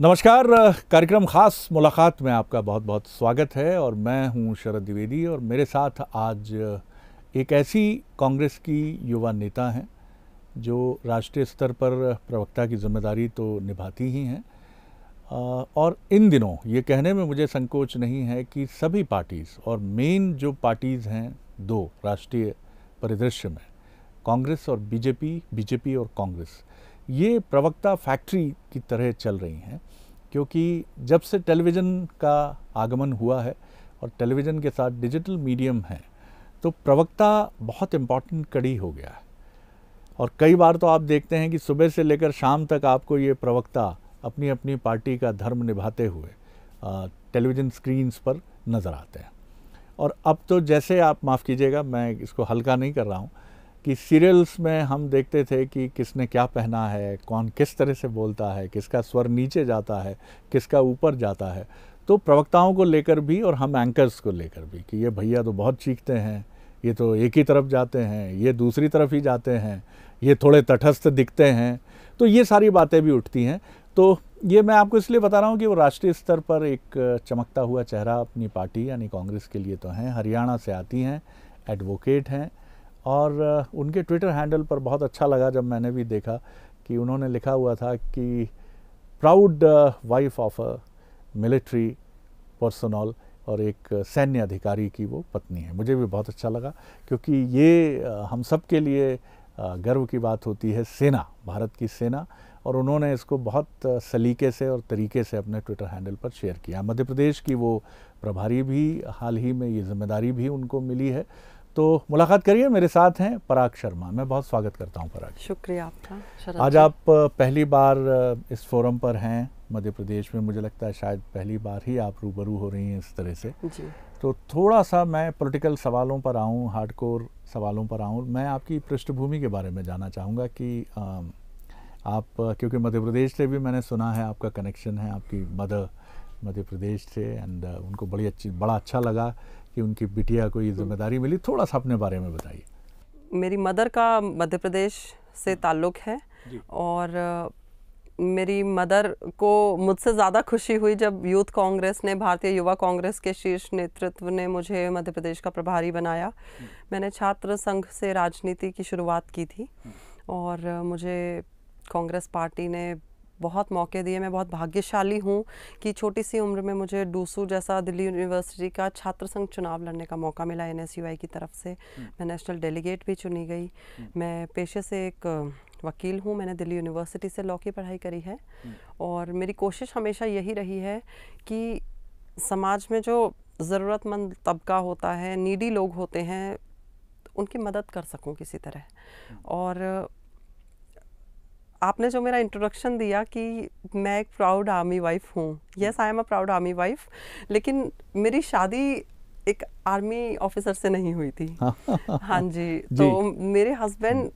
नमस्कार कार्यक्रम खास मुलाकात में आपका बहुत बहुत स्वागत है और मैं हूं शरद द्विवेदी और मेरे साथ आज एक ऐसी कांग्रेस की युवा नेता हैं जो राष्ट्रीय स्तर पर प्रवक्ता की जिम्मेदारी तो निभाती ही हैं और इन दिनों ये कहने में मुझे संकोच नहीं है कि सभी पार्टीज़ और मेन जो पार्टीज़ हैं दो राष्ट्रीय परिदृश्य में कांग्रेस और बीजेपी बीजेपी और कांग्रेस ये प्रवक्ता फैक्ट्री की तरह चल रही हैं क्योंकि जब से टेलीविज़न का आगमन हुआ है और टेलीविज़न के साथ डिजिटल मीडियम है तो प्रवक्ता बहुत इम्पॉर्टेंट कड़ी हो गया है और कई बार तो आप देखते हैं कि सुबह से लेकर शाम तक आपको ये प्रवक्ता अपनी अपनी पार्टी का धर्म निभाते हुए टेलीविज़न स्क्रीन्स पर नज़र आते हैं और अब तो जैसे आप माफ़ कीजिएगा मैं इसको हल्का नहीं कर रहा हूँ कि सीरियल्स में हम देखते थे कि किसने क्या पहना है कौन किस तरह से बोलता है किसका स्वर नीचे जाता है किसका ऊपर जाता है तो प्रवक्ताओं को लेकर भी और हम एंकर्स को लेकर भी कि ये भैया तो बहुत चीखते हैं ये तो एक ही तरफ जाते हैं ये दूसरी तरफ ही जाते हैं ये थोड़े तटस्थ दिखते हैं तो ये सारी बातें भी उठती हैं तो ये मैं आपको इसलिए बता रहा हूँ कि वो राष्ट्रीय स्तर पर एक चमकता हुआ चेहरा अपनी पार्टी यानी कांग्रेस के लिए तो हैं हरियाणा से आती हैं एडवोकेट हैं और उनके ट्विटर हैंडल पर बहुत अच्छा लगा जब मैंने भी देखा कि उन्होंने लिखा हुआ था कि proud wife of a military personnel और एक सैन्य अधिकारी की वो पत्नी है मुझे भी बहुत अच्छा लगा क्योंकि ये हम सब के लिए गर्व की बात होती है सेना भारत की सेना और उन्होंने इसको बहुत सलीके से और तरीके से अपने ट्विटर हैंडल पर शेयर किया मध्य प्रदेश की वो प्रभारी भी हाल ही में ये जिम्मेदारी भी उनको मिली है तो मुलाकात करिए मेरे साथ हैं पराग शर्मा मैं बहुत स्वागत करता हूं पराग शुक्रिया आपका आज आप पहली बार इस फोरम पर हैं मध्य प्रदेश में मुझे लगता है शायद पहली बार ही आप रूबरू हो रही हैं इस तरह से जी तो थोड़ा सा मैं पॉलिटिकल सवालों पर आऊँ हार्डकोर सवालों पर आऊँ मैं आपकी पृष्ठभूमि के बारे में जानना चाहूँगा कि आप क्योंकि मध्य प्रदेश से भी मैंने सुना है आपका कनेक्शन है आपकी मदर मध्य प्रदेश से एंड उनको बड़ी अच्छी बड़ा अच्छा लगा कि उनकी बिटिया को ये हम्म। जिम्मेदारी मिली थोड़ा सा अपने बारे में बताइए मेरी मदर का मध्य प्रदेश से ताल्लुक़ है और मेरी मदर को मुझसे ज़्यादा खुशी हुई जब यूथ कांग्रेस ने भारतीय युवा कांग्रेस के शीर्ष नेतृत्व ने मुझे मध्य प्रदेश का प्रभारी बनाया मैंने छात्र संघ से राजनीति की शुरुआत की थी हम्म। और मुझे कांग्रेस पार्टी ने बहुत मौके दिए मैं बहुत भाग्यशाली हूँ कि छोटी सी उम्र में मुझे डूसू जैसा दिल्ली यूनिवर्सिटी का छात्र संघ चुनाव लड़ने का मौका मिला एन की तरफ से हम्म। मैं नेशनल डेलीगेट भी चुनी गई हम्म। मैं पेशे से एक वकील हूँ मैंने दिल्ली यूनिवर्सिटी से लॉ की पढ़ाई करी है हम्म। और मेरी कोशिश हमेशा यही रही है कि समाज में जो ज़रूरतमंद तबका होता है नीडी लोग होते हैं उनकी मदद कर सकूं किसी तरह और आपने जो मेरा इंट्रोडक्शन दिया कि मैं एक प्राउड आर्मी वाइफ हूँ yes I am a proud army wife लेकिन मेरी शादी एक आर्मी ऑफिसर से नहीं हुई थी हाँ जी तो मेरे हस्बैंड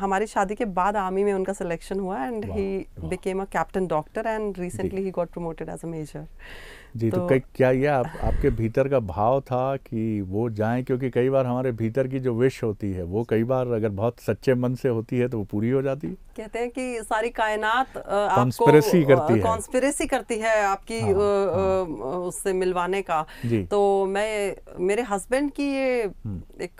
हमारी शादी के बाद आर्मी में उनका सिलेक्शन हुआ and he became a captain doctor and recently he got promoted as a major ji तो, तो क्या ये आप, आपके भीतर का भाव था कि वो जाएं क्योंकि कई बार हमारे भीतर की जो विश होती है वो कई बार अगर बहुत सच्चे मन से होती है तो वो पूरी हो जाती है कहते हैं कि सारी कायनात कॉन्स्पिरेसी करती है कॉन्स्पिरेसी करती है आपकी हाँ, हाँ. उससे मिलवाने का तो मैं मेरे हस्बैंड की ये हम्म। एक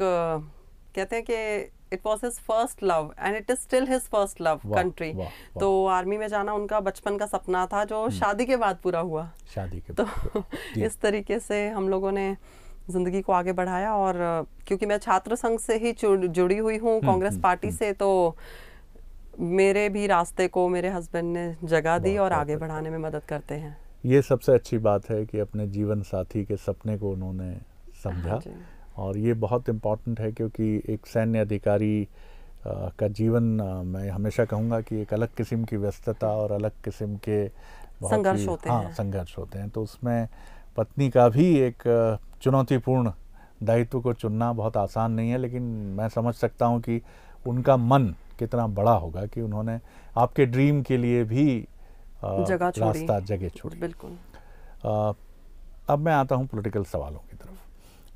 कहते हैं कि it was his first love and it is still his first love country तो आर्मी में जाना उनका बचपन का सपना था जो हम्म। शादी के बाद पूरा हुआ शादी के तो इस तरीके से हम लोगों ने ज़िंदगी को आगे बढ़ाया और क्योंकि मैं छात्र संघ से ही जुड़ी हुई हूँ हम्म, कांग्रेस हम्म, पार्टी से तो मेरे भी रास्ते को मेरे हस्बैंड ने जगह दी और आगे अच्छा। बढ़ाने में मदद करते हैं ये सबसे अच्छी बात है कि अपने जीवन साथी के सपने को उन्होंने हाँ समझा हाँ और ये बहुत इम्पॉर्टेंट है क्योंकि एक सैन्य अधिकारी का जीवन मैं हमेशा कहूँगा कि एक अलग किस्म की व्यस्तता और अलग किस्म के संघर्ष होते हाँ, संघर्ष होते हैं तो उसमें पत्नी का भी एक चुनौतीपूर्ण दायित्व को चुनना बहुत आसान नहीं है लेकिन मैं समझ सकता हूँ कि उनका मन कितना बड़ा होगा कि उन्होंने आपके ड्रीम के लिए भी आ, जगह रास्ता जगह छोड़ी बिल्कुल आ, अब मैं आता हूँ पॉलिटिकल सवालों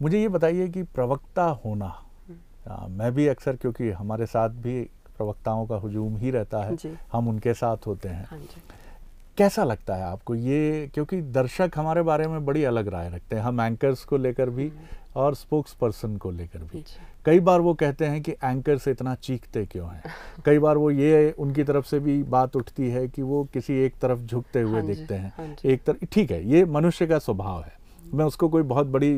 मुझे ये बताइए कि प्रवक्ता होना हम्म। आ, मैं भी अक्सर क्योंकि हमारे साथ भी प्रवक्ताओं का हजूम ही रहता है हम उनके साथ होते हैं हाँ कैसा लगता है आपको ये क्योंकि दर्शक हमारे बारे में बड़ी अलग राय रखते हैं हम एंकर्स को लेकर भी हम्म। और स्पोक्स पर्सन को लेकर भी कई बार वो कहते हैं कि एंकर से इतना चीखते क्यों हैं कई बार वो ये उनकी तरफ से भी बात उठती है कि वो किसी एक तरफ झुकते हुए हाँ देखते दिखते हैं हाँ एक तरफ ठीक है ये मनुष्य का स्वभाव है हम्म। मैं उसको कोई बहुत बड़ी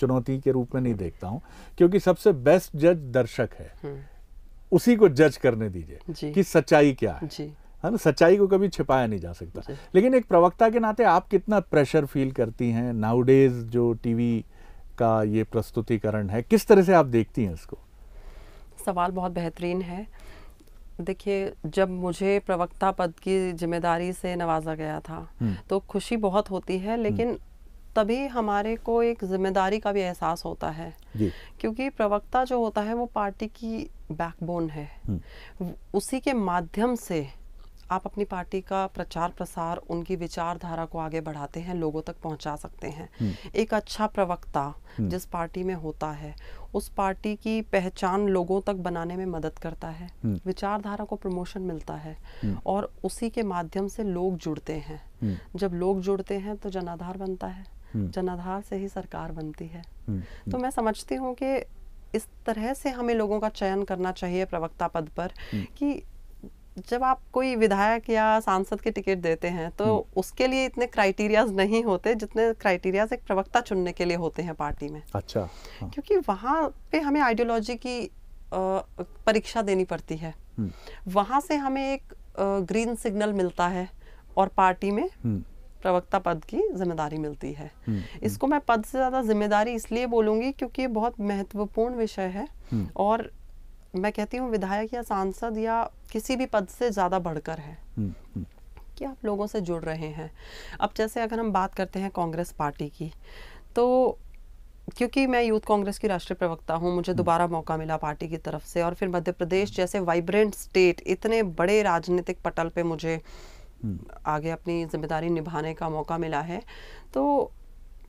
चुनौती के रूप में नहीं देखता हूँ क्योंकि सबसे बेस्ट जज दर्शक है हम्म। उसी को जज करने दीजिए कि सच्चाई क्या है है ना सच्चाई को कभी छिपाया नहीं जा सकता लेकिन एक प्रवक्ता के नाते आप कितना प्रेशर फील करती हैं नाउडेज जो टीवी का ये प्रस्तुतिकरण है किस तरह से आप देखती हैं इसको सवाल बहुत बेहतरीन है देखिए जब मुझे प्रवक्ता पद की जिम्मेदारी से नवाजा गया था हम्म। तो खुशी बहुत होती है लेकिन तभी हमारे को एक जिम्मेदारी का भी एहसास होता है क्योंकि प्रवक्ता जो होता है वो पार्टी की बैकबोन है हम्म। उसी के माध्यम से आप अपनी पार्टी का प्रचार प्रसार उनकी विचारधारा को आगे बढ़ाते हैं लोगों तक पहुंचा सकते हैं हम्म। एक अच्छा प्रवक्ता हम्म। जिस पार्टी में होता है उस पार्टी की पहचान लोगों तक बनाने में मदद करता है विचारधारा को प्रमोशन मिलता है और उसी के माध्यम से लोग जुड़ते हैं जब लोग जुड़ते हैं तो जनाधार बनता है हम्म। जनाधार से ही सरकार बनती है हम्म, हम्म। तो मैं समझती हूँ कि इस तरह से हमें लोगों का चयन करना चाहिए प्रवक्ता पद पर कि जब आप कोई विधायक या सांसद के टिकट देते हैं तो उसके लिए इतने क्राइटेरियाज नहीं होते जितने क्राइटेरियाज एक प्रवक्ता चुनने के लिए होते हैं पार्टी में अच्छा हाँ। क्योंकि वहाँ पे हमें आइडियोलॉजी की परीक्षा देनी पड़ती है वहाँ से हमें एक ग्रीन सिग्नल मिलता है और पार्टी में प्रवक्ता पद की जिम्मेदारी मिलती है हम्म, हम्म। इसको मैं पद से ज़्यादा जिम्मेदारी इसलिए बोलूंगी क्योंकि ये बहुत महत्वपूर्ण विषय है हम्म। और मैं कहती हूँ विधायक या सांसद या किसी भी पद से ज़्यादा बढ़कर है कि आप लोगों से जुड़ रहे हैं अब जैसे अगर हम बात करते हैं कांग्रेस पार्टी की तो क्योंकि मैं यूथ कांग्रेस की राष्ट्रीय प्रवक्ता हूँ मुझे दोबारा मौका मिला पार्टी की तरफ से और फिर मध्य प्रदेश जैसे वाइब्रेंट स्टेट इतने बड़े राजनीतिक पटल पे मुझे आगे अपनी जिम्मेदारी निभाने का मौका मिला है तो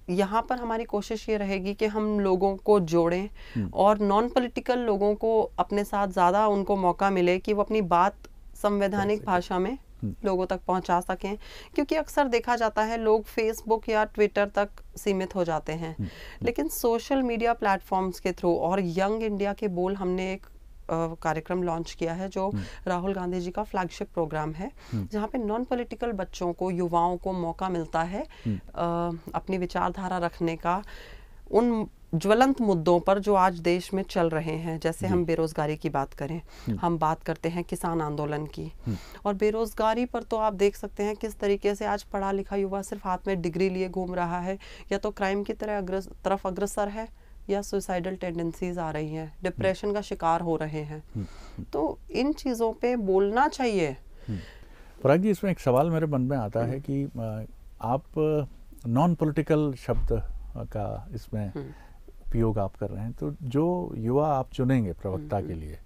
यहाँ पर हमारी कोशिश ये रहेगी कि हम लोगों को जोड़ें हम्म। और नॉन पॉलिटिकल लोगों को अपने साथ ज़्यादा उनको मौका मिले कि वो अपनी बात संवैधानिक भाषा में हम्म। लोगों तक पहुंचा सकें क्योंकि अक्सर देखा जाता है लोग फेसबुक या ट्विटर तक सीमित हो जाते हैं हम्म। लेकिन सोशल मीडिया प्लेटफॉर्म्स के थ्रू और यंग इंडिया के बोल हमने एक कार्यक्रम लॉन्च किया है जो हम्म। राहुल गांधी जी का फ्लैगशिप प्रोग्राम है हम्म। जहाँ पे नॉन पॉलिटिकल बच्चों को युवाओं को मौका मिलता है हम्म। अपनी विचारधारा रखने का उन ज्वलंत मुद्दों पर जो आज देश में चल रहे हैं जैसे हम बेरोजगारी की बात करें हम बात करते हैं किसान आंदोलन की और बेरोजगारी पर तो आप देख सकते हैं किस तरीके से आज पढ़ा लिखा युवा सिर्फ हाथ में डिग्री लिए घूम रहा है या तो क्राइम की तरह अग्रस, तरफ अग्रसर है या सुसाइडल टेंडेंसीज आ रही हैं डिप्रेशन का शिकार हो रहे हैं हम्म, हम्म। तो इन चीज़ों पे बोलना चाहिए हम्म। पराग जी इसमें एक सवाल मेरे मन में आता है कि आप नॉन पॉलिटिकल शब्द का इसमें उपयोग आप कर रहे हैं तो जो युवा आप चुनेंगे प्रवक्ता के लिए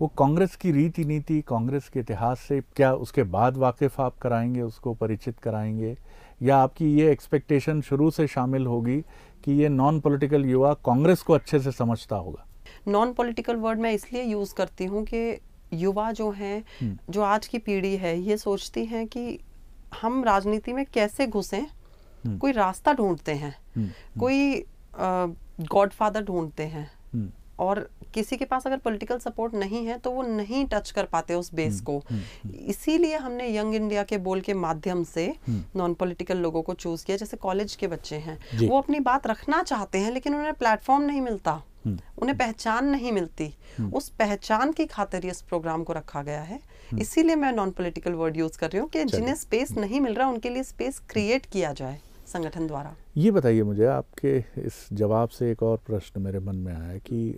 वो कांग्रेस की रीति नीति कांग्रेस के इतिहास से क्या उसके बाद वाकिफ आप कराएंगे उसको परिचित कराएंगे या आपकी ये एक्सपेक्टेशन शुरू से शामिल होगी कि ये नॉन पॉलिटिकल युवा कांग्रेस को अच्छे से समझता होगा नॉन पॉलिटिकल वर्ड मैं इसलिए यूज़ करती हूँ कि युवा जो हैं हम्म। जो आज की पीढ़ी है ये सोचती हैं कि हम राजनीति में कैसे घुसे हम्म। कोई रास्ता ढूंढते हैं हम्म। कोई गॉडफादर ढूंढते हैं और किसी के पास अगर पॉलिटिकल सपोर्ट नहीं है तो वो नहीं टच कर पाते उस बेस हम्म, को हम्म, हम्म। इसीलिए हमने यंग इंडिया के बोल के माध्यम से नॉन पॉलिटिकल लोगों को चूज किया जैसे कॉलेज के बच्चे हैं वो अपनी बात रखना चाहते हैं लेकिन उन्हें प्लेटफॉर्म नहीं मिलता उन्हें पहचान नहीं मिलती उस पहचान की खातिर इस प्रोग्राम को रखा गया है इसीलिए मैं नॉन पॉलिटिकल वर्ड यूज कर रही हूँ कि जिन्हें स्पेस नहीं मिल रहा उनके लिए स्पेस क्रिएट किया जाए संगठन द्वारा ये बताइए मुझे आपके इस जवाब से एक और प्रश्न मेरे मन में आया कि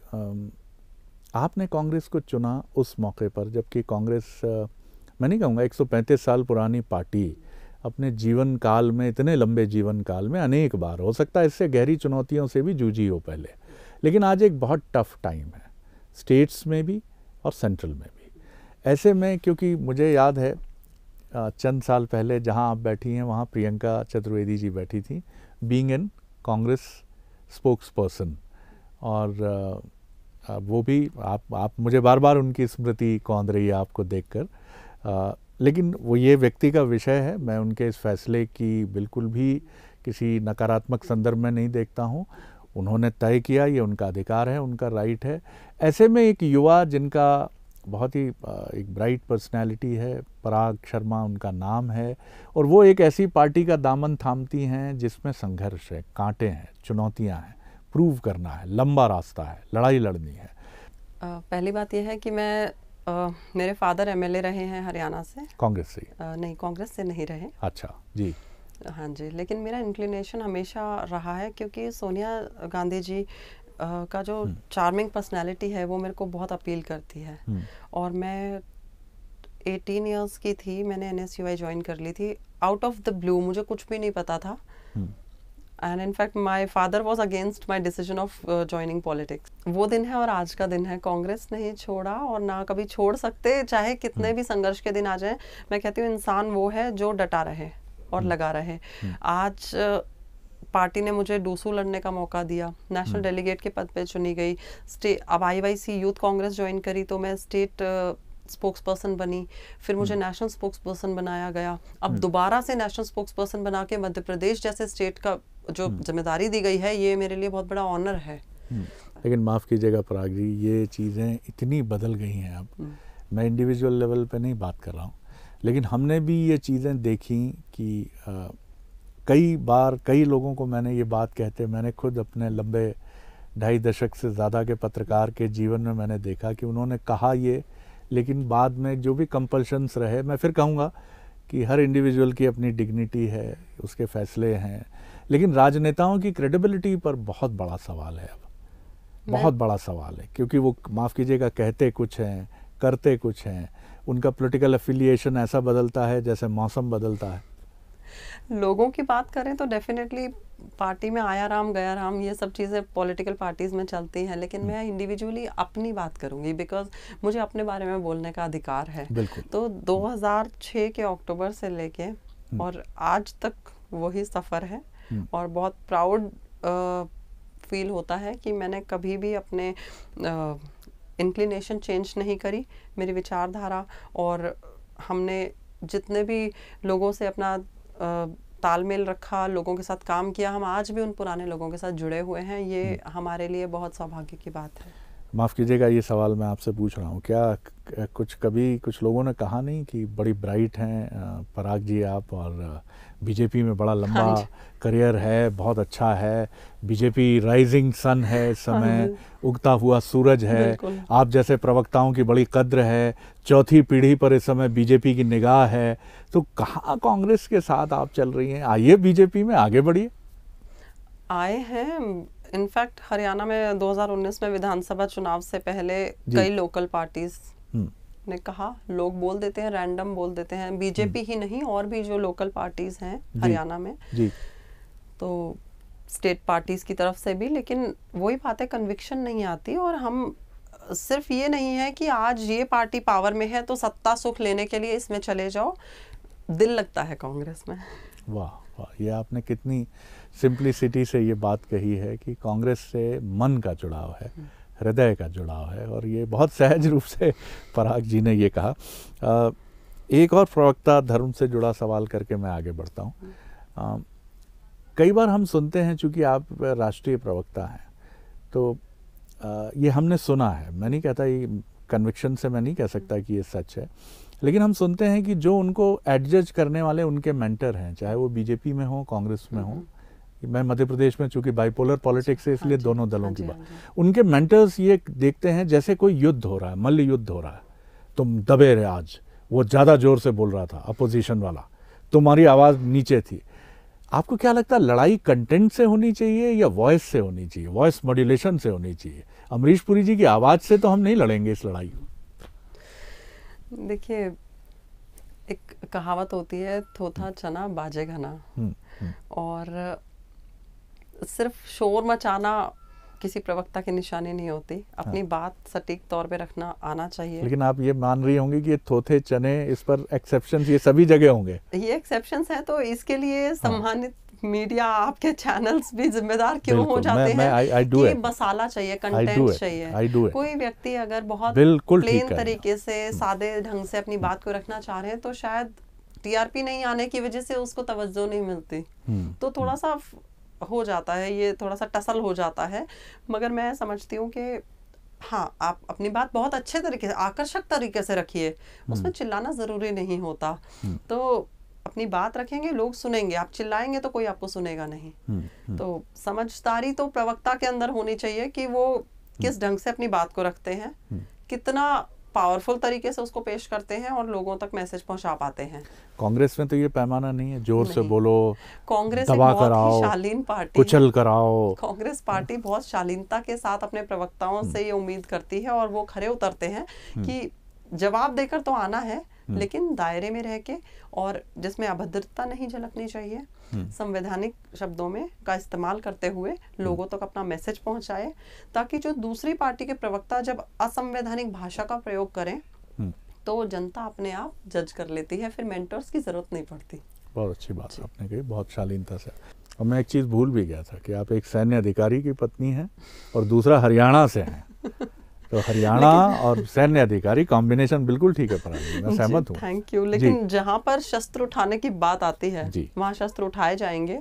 आपने कांग्रेस को चुना उस मौके पर जबकि कांग्रेस मैं नहीं कहूँगा 135 साल पुरानी पार्टी अपने जीवन काल में इतने लंबे जीवन काल में अनेक बार हो सकता है इससे गहरी चुनौतियों से भी जूझी हो पहले लेकिन आज एक बहुत टफ टाइम है स्टेट्स में भी और सेंट्रल में भी ऐसे में क्योंकि मुझे याद है चंद साल पहले जहां आप बैठी हैं वहां प्रियंका चतुर्वेदी जी बैठी थी being an Congress spokesperson और वो भी आप आप मुझे बार बार उनकी स्मृति कौंद रही है आपको देखकर आ, लेकिन वो ये व्यक्ति का विषय है मैं उनके इस फैसले की बिल्कुल भी किसी नकारात्मक संदर्भ में नहीं देखता हूँ उन्होंने तय किया ये उनका अधिकार है उनका राइट है ऐसे में एक युवा जिनका बहुत ही एक ब्राइट पर्सनालिटी है पराग शर्मा उनका नाम है और वो एक ऐसी पार्टी का दामन थामती हैं जिसमें संघर्ष है कांटे हैं चुनौतियां हैं प्रूव करना है लंबा रास्ता है लड़ाई लड़नी है पहली बात यह है कि मैं आ, मेरे फादर एमएलए रहे हैं हरियाणा से कांग्रेस से आ, नहीं कांग्रेस से नहीं रहे अच्छा जी हाँ जी लेकिन मेरा इंक्लिनेशन हमेशा रहा है क्योंकि सोनिया गांधी जी का जो चार्मिंग हम्म। पर्सनैलिटी है वो मेरे को बहुत अपील करती है हम्म। और मैं 18 इयर्स की थी मैंने एन एस ज्वाइन कर ली थी आउट ऑफ द ब्लू मुझे कुछ भी नहीं पता था and in fact my father was against my decision of joining politics वो दिन है और आज का दिन है कांग्रेस नहीं छोड़ा और ना कभी छोड़ सकते चाहे कितने hmm. भी संघर्ष के दिन आ जाए मैं कहती हूँ इंसान वो है जो डटा रहे और hmm. लगा रहे hmm. आज पार्टी ने मुझे डोसू लड़ने का मौका दिया नेशनल डेलीगेट हम्म। के पद पे चुनी गई अब आई यूथ कांग्रेस ज्वाइन करी तो मैं स्टेट स्पोक्स पर्सन बनी फिर मुझे नेशनल स्पोक्स पर्सन बनाया गया अब हम्म। दोबारा से नेशनल स्पोक्स पर्सन बना के मध्य प्रदेश जैसे स्टेट का जो हम्म। जिम्मेदारी दी गई है ये मेरे लिए बहुत बड़ा ऑनर है लेकिन माफ़ कीजिएगा पराग जी ये चीज़ें इतनी बदल गई हैं अब मैं इंडिविजुअल लेवल पे नहीं बात कर रहा हूँ लेकिन हमने भी ये चीज़ें देखी कि कई बार कई लोगों को मैंने ये बात कहते मैंने खुद अपने लंबे ढाई दशक से ज़्यादा के पत्रकार के जीवन में मैंने देखा कि उन्होंने कहा ये लेकिन बाद में जो भी कंपल्शंस रहे मैं फिर कहूँगा कि हर इंडिविजुअल की अपनी डिग्निटी है उसके फैसले हैं लेकिन राजनेताओं की क्रेडिबिलिटी पर बहुत बड़ा सवाल है अब बहुत बड़ा सवाल है क्योंकि वो माफ़ कीजिएगा कहते कुछ हैं करते कुछ हैं उनका पॉलिटिकल एफिलिएशन ऐसा बदलता है जैसे मौसम बदलता है लोगों की बात करें तो डेफिनेटली पार्टी में आया राम गया राम ये सब चीज़ें पॉलिटिकल पार्टीज़ में चलती हैं लेकिन मैं इंडिविजुअली अपनी बात करूंगी बिकॉज मुझे अपने बारे में बोलने का अधिकार है तो 2006 के अक्टूबर से लेके हम्म। और आज तक वही सफ़र है हम्म। और बहुत प्राउड फील होता है कि मैंने कभी भी अपने इंक्लिनेशन चेंज नहीं करी मेरी विचारधारा और हमने जितने भी लोगों से अपना तालमेल रखा लोगों के साथ काम किया हम आज भी उन पुराने लोगों के साथ जुड़े हुए हैं ये हम्म। हमारे लिए बहुत सौभाग्य की बात है माफ़ कीजिएगा ये सवाल मैं आपसे पूछ रहा हूँ क्या कुछ कभी कुछ लोगों ने कहा नहीं कि बड़ी ब्राइट हैं पराग जी आप और बीजेपी में बड़ा लंबा हाँ करियर है बहुत अच्छा है बीजेपी राइजिंग सन है इस हाँ समय हाँ उगता हुआ सूरज है आप जैसे प्रवक्ताओं की बड़ी कद्र है चौथी पीढ़ी पर इस समय बीजेपी की निगाह है तो कहाँ कांग्रेस के साथ आप चल रही हैं आइए बीजेपी में आगे बढ़िए आए हैं इनफैक्ट हरियाणा में 2019 में विधानसभा चुनाव से पहले कई लोकल पार्टीज ने कहा लोग बोल देते हैं रैंडम बोल देते हैं बीजेपी हम्म। ही नहीं और भी जो लोकल पार्टीज हैं हरियाणा में जी. तो स्टेट पार्टीज की तरफ से भी लेकिन वही बात है कन्विक्शन नहीं आती और हम सिर्फ ये नहीं है कि आज ये पार्टी पावर में है तो सत्ता सुख लेने के लिए इसमें चले जाओ दिल लगता है कांग्रेस में वाह वाह ये आपने कितनी सिंप्लिसिटी से ये बात कही है कि कांग्रेस से मन का जुड़ाव है हम्म। हृदय का जुड़ाव है और ये बहुत सहज रूप से पराग जी ने ये कहा एक और प्रवक्ता धर्म से जुड़ा सवाल करके मैं आगे बढ़ता हूँ कई बार हम सुनते हैं चूँकि आप राष्ट्रीय प्रवक्ता हैं तो ये हमने सुना है मैं नहीं कहता ये कन्विक्शन से मैं नहीं कह सकता कि ये सच है लेकिन हम सुनते हैं कि जो उनको एडजस्ट करने वाले उनके मेंटर हैं चाहे वो बीजेपी में हों कांग्रेस में हों हम्म। मैं मध्य प्रदेश में चूंकि बाइपोलर पॉलिटिक्स है इसलिए हाँ दोनों दलों हाँ की बात हाँ उनके मेंटर्स ये देखते हैं जैसे कोई युद्ध हो रहा है मल्ल युद्ध हो रहा है तुम दबे रहे आज वो ज़्यादा जोर से बोल रहा था अपोजिशन वाला तुम्हारी आवाज़ नीचे थी आपको क्या लगता है लड़ाई कंटेंट से होनी चाहिए या वॉइस से होनी चाहिए वॉइस मॉड्यूलेशन से होनी चाहिए अमरीश पुरी जी की आवाज़ से तो हम नहीं लड़ेंगे इस लड़ाई देखिए एक कहावत होती है थोथा चना बाजे घना हम्म, हम्म। और सिर्फ शोर मचाना किसी प्रवक्ता की निशानी नहीं होती अपनी हाँ। बात सटीक तौर पे रखना आना चाहिए लेकिन आप ये मान रही होंगी कि ये थोथे चने इस पर एक्सेप्शन ये सभी जगह होंगे ये एक्सेप्शन है तो इसके लिए हाँ। सम्मानित हाँ। मीडिया आपके चैनल्स भी जिम्मेदार क्यों हो जाते मैं, हैं कि बसाला चाहिए कंटेंट चाहिए कोई व्यक्ति अगर बहुत प्लेन तरीके से हम्म। सादे ढंग से अपनी बात को रखना चाह रहे हैं तो शायद टीआरपी नहीं आने की वजह से उसको तवज्जो नहीं मिलती हम्म। तो थोड़ा सा हो जाता है ये थोड़ा सा टसल हो जाता है मगर मैं समझती हूँ कि हाँ आप अपनी बात बहुत अच्छे तरीके से आकर्षक तरीके से रखिए उसमें चिल्लाना ज़रूरी नहीं होता तो अपनी बात रखेंगे लोग सुनेंगे आप चिल्लाएंगे तो कोई आपको सुनेगा नहीं तो समझदारी तो प्रवक्ता के अंदर होनी चाहिए कि वो किस ढंग से अपनी बात को रखते हैं कितना पावरफुल तरीके से उसको पेश करते हैं और लोगों तक मैसेज पहुंचा पाते हैं कांग्रेस में तो ये पैमाना नहीं है जोर नहीं। से बोलो कांग्रेस दबा कराओ शालीन पार्टी कुचल कराओ कांग्रेस पार्टी बहुत शालीनता के साथ अपने प्रवक्ताओं हम्म। से ये उम्मीद करती है और वो खड़े उतरते हैं हम्म। कि जवाब देकर तो आना है हम्म। लेकिन दायरे में रह के और जिसमें अभद्रता नहीं झलकनी चाहिए संवैधानिक शब्दों में का इस्तेमाल करते हुए हम्म। लोगों तक तो अपना मैसेज पहुंचाए ताकि जो दूसरी पार्टी के प्रवक्ता जब असंवैधानिक भाषा का प्रयोग करें हम्म। तो जनता अपने आप जज कर लेती है फिर मेंटर्स की जरूरत नहीं पड़ती बहुत अच्छी बात आपने कही बहुत शालीनता से और मैं एक चीज़ भूल भी गया था कि आप एक सैन्य अधिकारी की पत्नी हैं और दूसरा हरियाणा से हैं तो हरियाणा और सैन्य अधिकारी कॉम्बिनेशन बिल्कुल ठीक है प्रणाली मैं सहमत हूँ थैंक यू लेकिन जहाँ पर शस्त्र उठाने की बात आती है वहाँ शस्त्र उठाए जाएंगे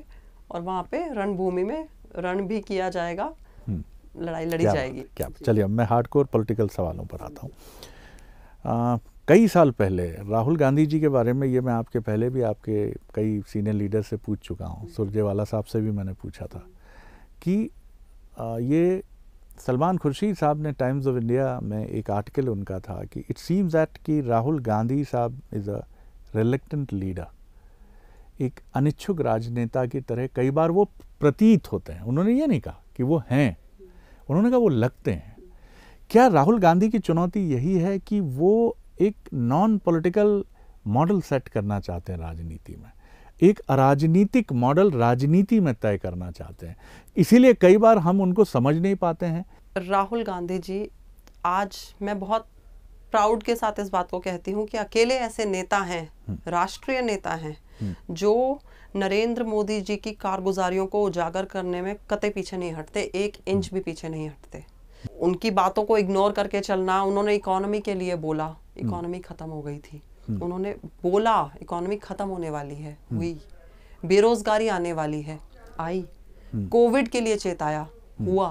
और वहाँ पे रणभूमि में रण भी किया जाएगा हम्म। लड़ाई लड़ी क्या जाएगी क्या चलिए अब मैं हार्डकोर पॉलिटिकल सवालों पर आता हूँ कई साल पहले राहुल गांधी जी के बारे में ये मैं आपके पहले भी आपके कई सीनियर लीडर से पूछ चुका हूँ सुरजेवाला साहब से भी मैंने पूछा था कि आ, ये सलमान खुर्शीद साहब ने टाइम्स ऑफ इंडिया में एक आर्टिकल उनका था कि इट सीम्स दैट कि राहुल गांधी साहब इज़ अ रिलेक्टेंट लीडर एक अनिच्छुक राजनेता की तरह कई बार वो प्रतीत होते हैं उन्होंने ये नहीं कहा कि वो हैं उन्होंने कहा वो लगते हैं क्या राहुल गांधी की चुनौती यही है कि वो एक नॉन पॉलिटिकल मॉडल सेट करना चाहते हैं राजनीति में एक अराजनीतिक मॉडल राजनीति में तय करना चाहते हैं इसीलिए कई बार हम उनको समझ नहीं पाते हैं राहुल गांधी जी आज मैं बहुत प्राउड के साथ इस बात को कहती हूँ कि अकेले ऐसे नेता हैं हम्म। राष्ट्रीय नेता हैं हम्म। जो नरेंद्र मोदी जी की कारगुजारियों को उजागर करने में कते पीछे नहीं हटते एक इंच हम्म। भी पीछे नहीं हटते उनकी बातों को इग्नोर करके चलना उन्होंने इकोनॉमी के लिए बोला इकोनॉमी खत्म हो गई थी हम्म। उन्होंने बोला इकोनॉमी खत्म होने वाली है हम्म। हुई बेरोजगारी आने वाली है आई कोविड हम्म। के लिए चेताया हुआ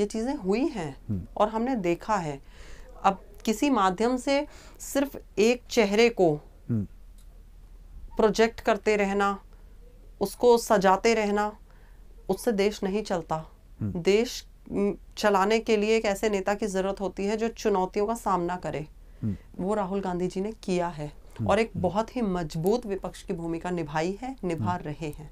ये चीज़ें हुई हैं और हमने देखा है अब किसी माध्यम से सिर्फ एक चेहरे को प्रोजेक्ट करते रहना उसको सजाते रहना उससे देश नहीं चलता देश चलाने के लिए एक ऐसे नेता की ज़रूरत होती है जो चुनौतियों का सामना करे हम्म। वो राहुल गांधी जी ने किया है हम्म। और एक हम्म। बहुत ही मजबूत विपक्ष की भूमिका निभाई है निभा रहे हैं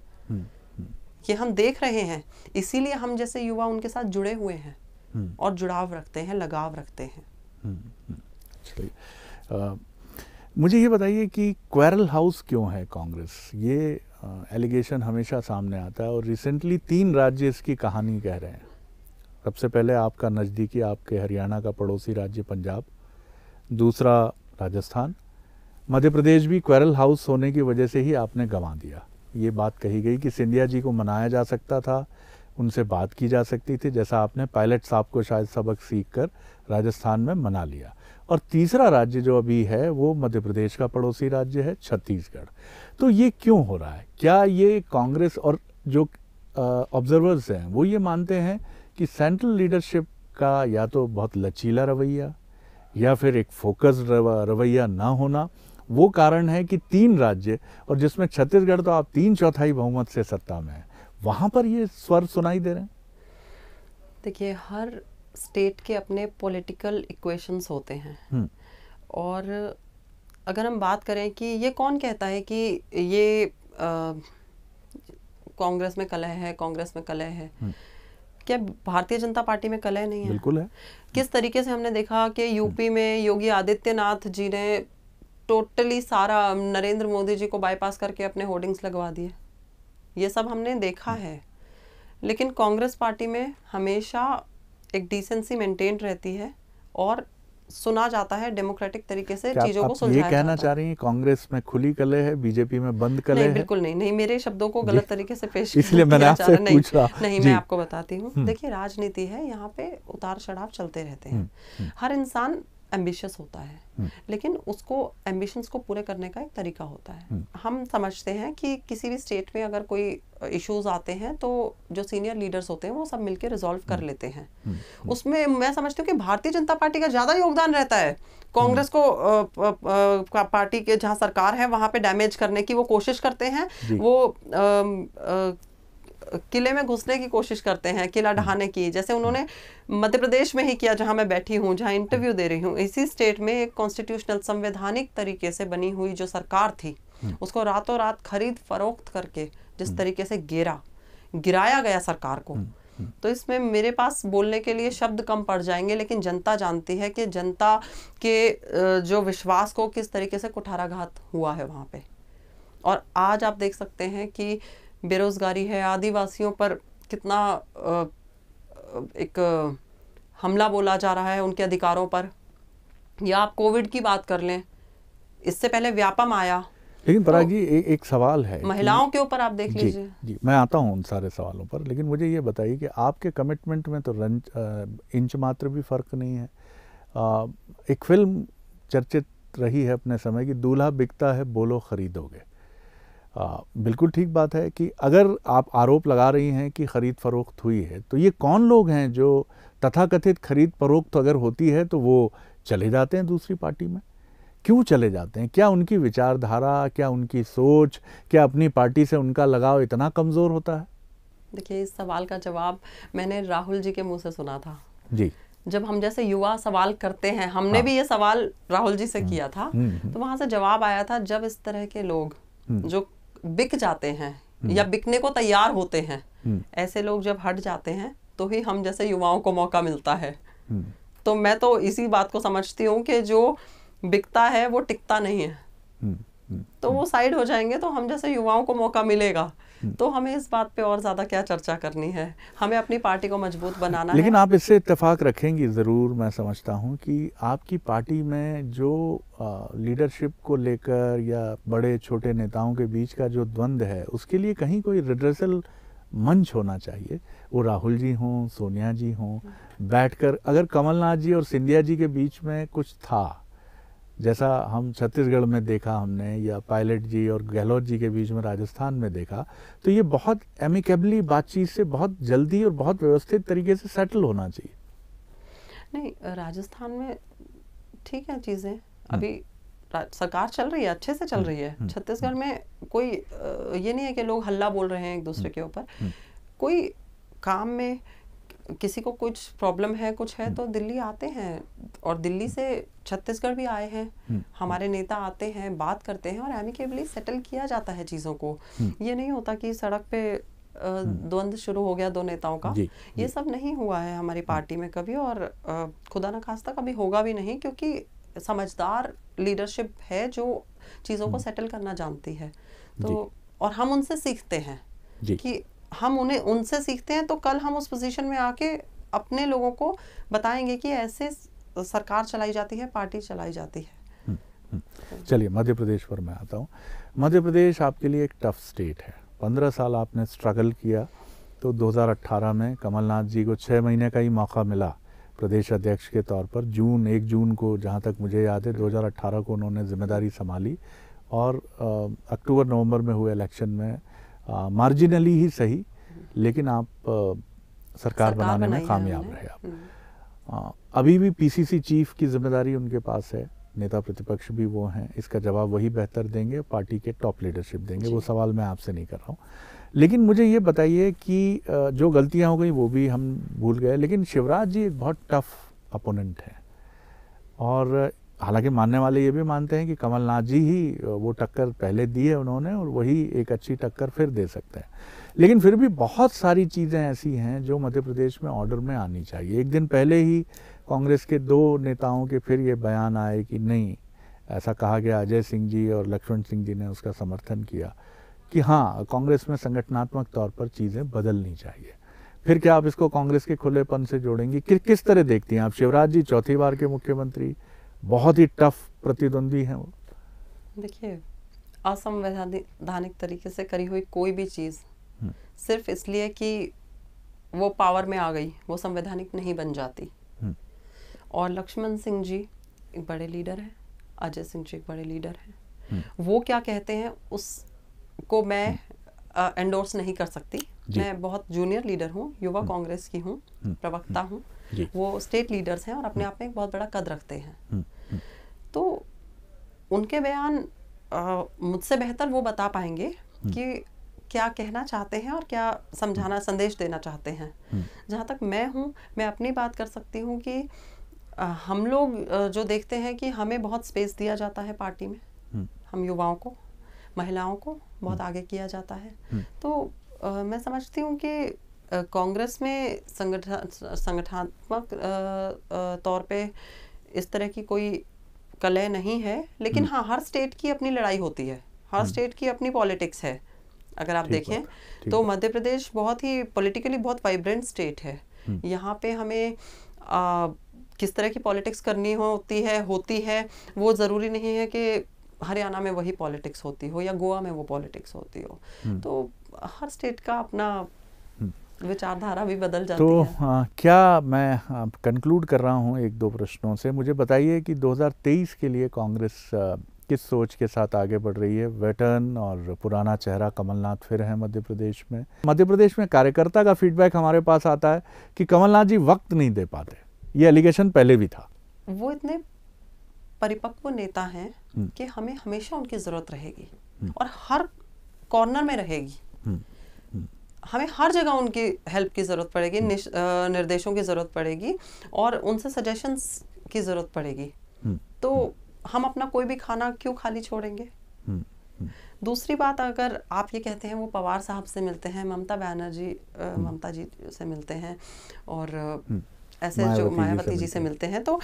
ये हम देख रहे हैं इसीलिए हम जैसे युवा उनके साथ जुड़े हुए हैं और जुड़ाव रखते हैं लगाव रखते हैं मुझे ये बताइए कि क्वेरल हाउस क्यों है कांग्रेस ये एलिगेशन हमेशा सामने आता है और रिसेंटली तीन राज्य इसकी कहानी कह रहे हैं सबसे पहले आपका नज़दीकी आपके हरियाणा का पड़ोसी राज्य पंजाब दूसरा राजस्थान मध्य प्रदेश भी क्वेरल हाउस होने की वजह से ही आपने गंवा दिया ये बात कही गई कि सिंधिया जी को मनाया जा सकता था उनसे बात की जा सकती थी जैसा आपने पायलट साहब को शायद सबक सीख कर राजस्थान में मना लिया और तीसरा राज्य जो अभी है वो मध्य प्रदेश का पड़ोसी राज्य है छत्तीसगढ़ तो ये क्यों हो रहा है क्या ये कांग्रेस और जो ऑब्जर्वर्स हैं वो ये मानते हैं कि सेंट्रल लीडरशिप का या तो बहुत लचीला रवैया या फिर एक फोकस रवैया ना होना वो कारण है कि तीन राज्य और जिसमें छत्तीसगढ़ तो आप तीन चौथाई बहुमत से सत्ता में है वहाँ पर ये स्वर सुनाई दे रहे हैं देखिए हर स्टेट के अपने पॉलिटिकल इक्वेशंस होते हैं हम्म। और अगर हम बात करें कि ये कौन कहता है कि ये कांग्रेस में कलह है कांग्रेस में कलह है हम्म। क्या भारतीय जनता पार्टी में कलह नहीं है बिल्कुल है किस तरीके से हमने देखा कि यूपी हम्म। में योगी आदित्यनाथ जी ने टोटली सारा नरेंद्र मोदी जी को बाईपास करके अपने होर्डिंग्स लगवा दिए ये सब हमने देखा हम्म। है लेकिन कांग्रेस पार्टी में हमेशा एक डिसेंसी मेंटेन रहती है और सुना जाता है डेमोक्रेटिक तरीके से चीजों को सुलझाया ये कहना चाह रही हैं कांग्रेस में खुली कले है बीजेपी में बंद कले नहीं, है बिल्कुल नहीं नहीं मेरे शब्दों को गलत तरीके से पेश इसलिए मैंने आपसे पूछा नहीं मैं आपको बताती हूँ हम्म। देखिए राजनीति है यहाँ पे उतार चढ़ाव चलते रहते हैं हम्म, हम्म। हर इंसान एम्बिशियस होता है हम्म। लेकिन उसको एम्बिशंस को पूरे करने का एक तरीका होता है हम्म। हम समझते हैं कि किसी भी स्टेट में अगर कोई इश्यूज आते हैं तो जो सीनियर लीडर्स होते हैं वो सब मिलकर रिजॉल्व कर हम्म। लेते हैं उसमें मैं समझती हूँ कि भारतीय जनता पार्टी का ज़्यादा योगदान रहता है कांग्रेस को आ, आ, आ, पार्टी के जहाँ सरकार है वहाँ पे डैमेज करने की वो कोशिश करते हैं वो किले में घुसने की कोशिश करते हैं किला हम्म। ढहाने की जैसे उन्होंने मध्य प्रदेश में ही किया जहां मैं बैठी हूं जहां इंटरव्यू दे रही हूँ इसी स्टेट में एक कॉन्स्टिट्यूशनल संवैधानिक तरीके से बनी हुई जो सरकार थी हम्म। उसको रातों रात खरीद फरोख्त करके जिस हम्म। तरीके से गिरा गिराया गया सरकार को तो इसमें मेरे पास बोलने के लिए शब्द कम पड़ जाएंगे लेकिन जनता जानती है कि जनता के जो विश्वास को किस तरीके से कुठाराघात हुआ है वहां पे और आज आप देख सकते हैं कि बेरोज़गारी है आदिवासियों पर कितना एक हमला बोला जा रहा है उनके अधिकारों पर या आप कोविड की बात कर लें इससे पहले व्यापम आया लेकिन तो पराग जी एक सवाल है महिलाओं के ऊपर आप देख लीजिए जी मैं आता हूँ उन सारे सवालों पर लेकिन मुझे ये बताइए कि आपके कमिटमेंट में तो रंज आ, इंच मात्र भी फर्क नहीं है आ, एक फिल्म चर्चित रही है अपने समय की दूल्हा बिकता है बोलो खरीदोगे आ, बिल्कुल ठीक बात है कि अगर आप आरोप लगा रही हैं कि ख़रीद फ़रोख्त हुई है तो ये कौन लोग हैं जो तथाकथित खरीद फरोख्त अगर होती है तो वो चले जाते हैं दूसरी पार्टी में क्यों चले जाते हैं क्या उनकी विचारधारा क्या उनकी सोच क्या अपनी पार्टी से उनका लगाव इतना कमज़ोर होता है देखिए इस सवाल का जवाब मैंने राहुल जी के मुंह से सुना था जी जब हम जैसे युवा सवाल करते हैं हमने हाँ। भी ये सवाल राहुल जी से हम्म। किया था हम्म। तो वहां से जवाब आया था जब इस तरह के लोग हम्म। जो बिक जाते हैं हम्म। या बिकने को तैयार होते हैं हम्म। ऐसे लोग जब हट जाते हैं तो ही हम जैसे युवाओं को मौका मिलता है हम्म। तो मैं तो इसी बात को समझती हूँ कि जो बिकता है वो टिकता नहीं है तो वो साइड हो जाएंगे तो हम जैसे युवाओं को मौका मिलेगा तो हमें इस बात पे और ज़्यादा क्या चर्चा करनी है हमें अपनी पार्टी को मजबूत बनाना लेकिन है। आप इससे इतफाक़ रखेंगी ज़रूर मैं समझता हूँ कि आपकी पार्टी में जो लीडरशिप को लेकर या बड़े छोटे नेताओं के बीच का जो द्वंद है उसके लिए कहीं कोई रिड्रेसल मंच होना चाहिए वो राहुल जी हों सोनिया जी हों हम्म। बैठकर अगर कमलनाथ जी और सिंधिया जी के बीच में कुछ था जैसा हम छत्तीसगढ़ में देखा हमने या पायलट जी और गहलोत जी के बीच में राजस्थान में देखा तो ये बहुत एमिकेबली बातचीत से बहुत जल्दी और बहुत व्यवस्थित तरीके से सेटल होना चाहिए नहीं राजस्थान में ठीक है चीज़ें हम्म। अभी सरकार चल रही है अच्छे से चल हम्म। रही है हम्म। छत्तीसगढ़ में कोई ये नहीं है कि लोग हल्ला बोल रहे हैं एक दूसरे के ऊपर कोई काम में किसी को कुछ प्रॉब्लम है कुछ है तो दिल्ली आते हैं और दिल्ली से छत्तीसगढ़ भी आए हैं हम्म। हमारे नेता आते हैं बात करते हैं और एमिकेबली सेटल किया जाता है चीज़ों को हम्म। ये नहीं होता कि सड़क पे हम्म। द्वंद शुरू हो गया दो नेताओं का जी, ये जी. सब नहीं हुआ है हमारी पार्टी में कभी और खुदा न खास्ता कभी होगा भी नहीं क्योंकि समझदार लीडरशिप है जो चीज़ों को सेटल करना जानती है तो और हम उनसे सीखते हैं कि हम उन्हें उनसे सीखते हैं तो कल हम उस पोजीशन में आके अपने लोगों को बताएंगे कि ऐसे सरकार चलाई जाती है पार्टी चलाई जाती है हम्म, हम्म। चलिए मध्य प्रदेश पर मैं आता हूँ मध्य प्रदेश आपके लिए एक टफ स्टेट है पंद्रह साल आपने स्ट्रगल किया तो 2018 में कमलनाथ जी को छः महीने का ही मौका मिला प्रदेश अध्यक्ष के तौर पर जून एक जून को जहाँ तक मुझे याद है 2018 को उन्होंने जिम्मेदारी संभाली और अक्टूबर नवंबर में हुए इलेक्शन में मार्जिनली ही सही हम्म। लेकिन आप सरकार, सरकार बनाने में कामयाब रहे आप हम्म। आ, अभी भी पीसीसी चीफ की जिम्मेदारी उनके पास है नेता प्रतिपक्ष भी वो हैं इसका जवाब वही बेहतर देंगे पार्टी के टॉप लीडरशिप देंगे वो सवाल मैं आपसे नहीं कर रहा हूँ लेकिन मुझे ये बताइए कि जो गलतियाँ हो गई वो भी हम भूल गए लेकिन शिवराज जी एक बहुत टफ अपोनेंट हैं और हालांकि मानने वाले ये भी मानते हैं कि कमलनाथ जी ही वो टक्कर पहले दी है उन्होंने और वही एक अच्छी टक्कर फिर दे सकते हैं लेकिन फिर भी बहुत सारी चीज़ें ऐसी हैं जो मध्य प्रदेश में ऑर्डर में आनी चाहिए एक दिन पहले ही कांग्रेस के दो नेताओं के फिर ये बयान आए कि नहीं ऐसा कहा गया अजय सिंह जी और लक्ष्मण सिंह जी ने उसका समर्थन किया कि हाँ कांग्रेस में संगठनात्मक तौर पर चीज़ें बदलनी चाहिए फिर क्या आप इसको कांग्रेस के खुलेपन से जोड़ेंगी किस तरह देखती हैं आप शिवराज जी चौथी बार के मुख्यमंत्री बहुत ही टफ प्रतिद्वंदी हैं वो देखिए असंवैधानिक तरीके से करी हुई कोई भी चीज़ हम्म। सिर्फ इसलिए कि वो पावर में आ गई वो संवैधानिक नहीं बन जाती हम्म। और लक्ष्मण सिंह जी एक बड़े लीडर हैं अजय सिंह जी एक बड़े लीडर हैं हम्म। वो क्या कहते हैं उस को मैं एंडोर्स नहीं कर सकती मैं बहुत जूनियर लीडर हूँ युवा कांग्रेस की हूँ प्रवक्ता हूँ वो स्टेट लीडर्स हैं और अपने आप में एक बहुत बड़ा कद रखते हैं तो उनके बयान मुझसे बेहतर वो बता पाएंगे हम्म। कि क्या कहना चाहते हैं और क्या समझाना हम्म। संदेश देना चाहते हैं हम्म। जहाँ तक मैं हूँ मैं अपनी बात कर सकती हूँ कि हम लोग जो देखते हैं कि हमें बहुत स्पेस दिया जाता है पार्टी में हम युवाओं को महिलाओं को बहुत आगे किया जाता है तो आ, मैं समझती हूँ कि कांग्रेस में संगठन संगठनात्मक तौर पे इस तरह की कोई कलह नहीं है लेकिन हम्म। हाँ हर स्टेट की अपनी लड़ाई होती है हर स्टेट हम्म। की अपनी पॉलिटिक्स है अगर आप देखें तो मध्य प्रदेश बहुत ही पॉलिटिकली बहुत वाइब्रेंट स्टेट है हम्म। यहाँ पे हमें आ, किस तरह की पॉलिटिक्स करनी होती है होती है वो ज़रूरी नहीं है कि हरियाणा में वही पॉलिटिक्स होती हो या गोवा में वो पॉलिटिक्स होती हो तो हर स्टेट का अपना विचारधारा भी बदल जाती तो, है तो क्या मैं कंक्लूड हाँ, कर रहा हूँ एक दो प्रश्नों से मुझे बताइए कि 2023 के लिए कांग्रेस हाँ, किस सोच के साथ आगे बढ़ रही है वेटर्न और पुराना चेहरा कमलनाथ फिर है मध्य प्रदेश में मध्य प्रदेश में कार्यकर्ता का फीडबैक हमारे पास आता है कि कमलनाथ जी वक्त नहीं दे पाते ये एलिगेशन पहले भी था वो इतने परिपक्व नेता हैं हम्म। कि हमें हमेशा उनकी ज़रूरत रहेगी हम्म। और हर कॉर्नर में रहेगी हमें हर जगह उनकी हेल्प की ज़रूरत पड़ेगी निर्देशों की ज़रूरत पड़ेगी और उनसे सजेशंस की ज़रूरत पड़ेगी हम्म, तो हम्म। हम अपना कोई भी खाना क्यों खाली छोड़ेंगे हम्म, दूसरी बात अगर आप ये कहते हैं वो पवार साहब से मिलते हैं ममता बनर्जी ममता जी से मिलते हैं और ऐसे जो मायावती जी से मिलते हैं तो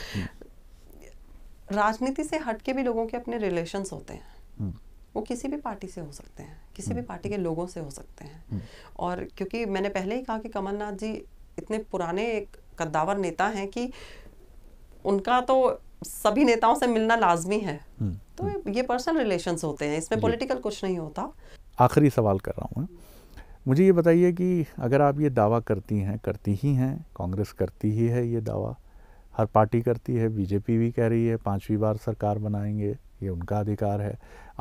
राजनीति से हटके भी लोगों के अपने रिलेशंस होते हैं वो किसी भी पार्टी से हो सकते हैं किसी भी हम्म। पार्टी के लोगों से हो सकते हैं हम्म। और क्योंकि मैंने पहले ही कहा कि कमलनाथ जी इतने पुराने एक कद्दावर नेता हैं कि उनका तो सभी नेताओं से मिलना लाजमी है हम्म, तो ये पर्सनल रिलेशन होते हैं इसमें पोलिटिकल कुछ नहीं होता आखिरी सवाल कर रहा हूँ मुझे ये बताइए कि अगर आप ये दावा करती हैं करती ही हैं कांग्रेस करती ही है ये दावा हर पार्टी करती है बीजेपी भी कह रही है पांचवी बार सरकार बनाएंगे ये उनका अधिकार है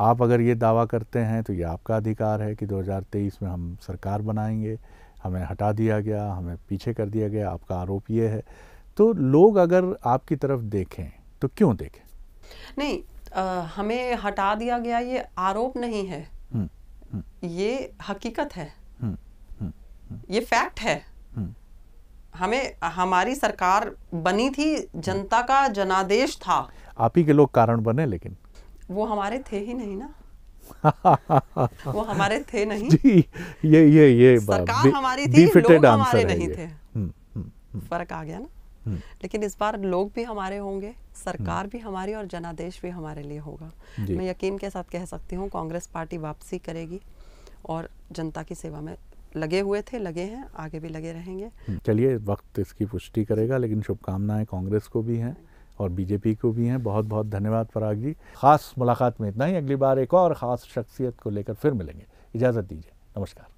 आप अगर ये दावा करते हैं तो ये आपका अधिकार है कि 2023 में हम सरकार बनाएंगे हमें हटा दिया गया हमें पीछे कर दिया गया आपका आरोप ये है तो लोग अगर आपकी तरफ देखें तो क्यों देखें नहीं आ, हमें हटा दिया गया ये आरोप नहीं है हम्म, हम्म। ये हकीकत है हम्म, ये फैक्ट है हमें हमारी सरकार बनी थी जनता का जनादेश था आप ही के लोग कारण बने लेकिन वो हमारे थे ही नहीं ना वो हमारे थे नहीं जी ये ये ये सरकार हमारी थी लोग हमारे नहीं थे हम्म, हम्म, हम्म। फर्क आ गया ना लेकिन इस बार लोग भी हमारे होंगे सरकार भी हमारी और जनादेश भी हमारे लिए होगा मैं यकीन के साथ कह सकती हूँ कांग्रेस पार्टी वापसी करेगी और जनता की सेवा में लगे हुए थे लगे हैं आगे भी लगे रहेंगे चलिए वक्त इसकी पुष्टि करेगा लेकिन शुभकामनाएं कांग्रेस को भी हैं और बीजेपी को भी हैं बहुत बहुत धन्यवाद पराग जी ख़ास मुलाकात में इतना ही अगली बार एक और ख़ास शख्सियत को लेकर फिर मिलेंगे इजाज़त दीजिए नमस्कार